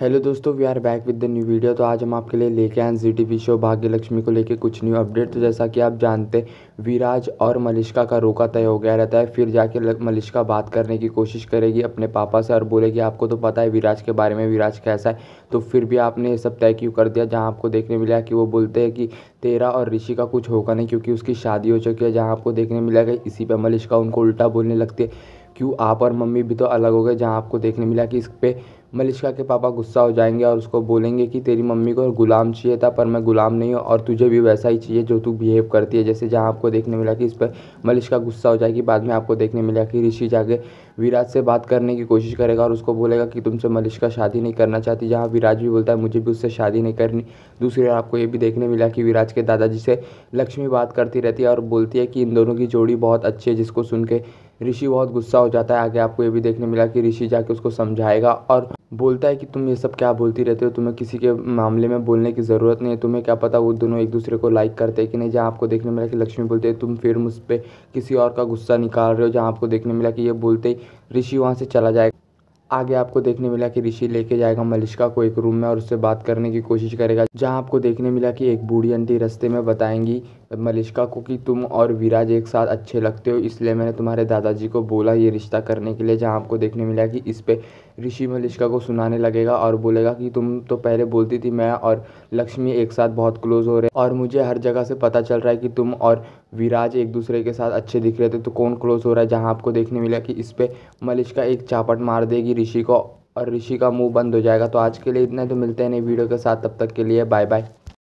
hello दोस्तों we are back with the new video तो आज हम आपके लिए लेके आए जी टी वी शो भाग्य लक्ष्मी को लेके कुछ न्यू अपडेट तो जैसा कि आप जानते विराज और मलिश्का का रोका तय हो गया रहता है फिर जाके मलिश्का बात करने की कोशिश करेगी अपने पापा से और बोलेगी आपको तो पता है विराज के बारे में विराज कैसा है तो फिर भी आपने ये सब तय क्यों कर दिया जहाँ आपको देखने मिला कि वो बोलते हैं कि तेरा और ऋषि का कुछ होगा नहीं क्योंकि उसकी शादी हो चुकी है जहाँ आपको देखने मिला कि इसी पर मलिश्का उनको उल्टा बोलने लगती है क्यों आप और मम्मी भी तो अलग हो गए जहाँ आपको देखने मिला कि इस पर मलिश्का के पापा गुस्सा हो जाएंगे और उसको बोलेंगे कि तेरी मम्मी को गुलाम चाहिए था पर मैं गुलाम नहीं हूँ और तुझे भी वैसा ही चाहिए जो तू बिहेव करती है जैसे जहाँ आपको देखने मिला कि इस पर मलिश्का गुस्सा हो जाएगी बाद में आपको देखने मिला कि ऋषि जाके विराज से बात करने की कोशिश करेगा और उसको बोलेगा कि तुमसे मलिश्का शादी नहीं करना चाहती जहाँ विराज भी बोलता है मुझे भी उससे शादी नहीं करनी दूसरी ओर आपको ये भी देखने मिला कि विराज के दादाजी से लक्ष्मी बात करती रहती है और बोलती है कि इन दोनों की जोड़ी बहुत अच्छी है जिसको सुन के ऋषि बहुत गुस्सा हो जाता है आगे आपको ये भी देखने मिला कि ऋषि जाके उसको समझाएगा और बोलता है कि तुम ये सब क्या बोलती रहते हो तुम्हें किसी के मामले में बोलने की ज़रूरत नहीं है तुम्हें क्या पता वो दोनों एक दूसरे को लाइक करते हैं कि नहीं जहाँ आपको देखने मिला कि लक्ष्मी बोलते हैं तुम फिर मुझ पर किसी और का गुस्सा निकाल रहे हो जहाँ आपको देखने मिला कि ये बोलते ही ऋषि वहाँ से चला जाएगा आगे आपको देखने मिला कि ऋषि लेके जाएगा मलिश्का को एक रूम में और उससे बात करने की कोशिश करेगा जहाँ आपको देखने मिला कि एक बूढ़ी आंटी रस्ते में बताएंगी मलिश्का को कि तुम और विराज एक साथ अच्छे लगते हो इसलिए मैंने तुम्हारे दादाजी को बोला ये रिश्ता करने के लिए जहाँ आपको देखने मिला कि इस पर ऋषि मलिश्का को सुनाने लगेगा और बोलेगा कि तुम तो पहले बोलती थी मैं और लक्ष्मी एक साथ बहुत क्लोज हो रहे और मुझे हर जगह से पता चल रहा है कि तुम और विराज एक दूसरे के साथ अच्छे दिख रहे थे तो कौन क्लोज हो रहा है जहाँ आपको देखने मिला कि इस पर मलिश्का एक चापट मार देगी ऋषि को और ऋषि का मुंह बंद हो जाएगा तो आज के लिए इतना तो मिलते हैं नई वीडियो के साथ तब तक के लिए बाय बाय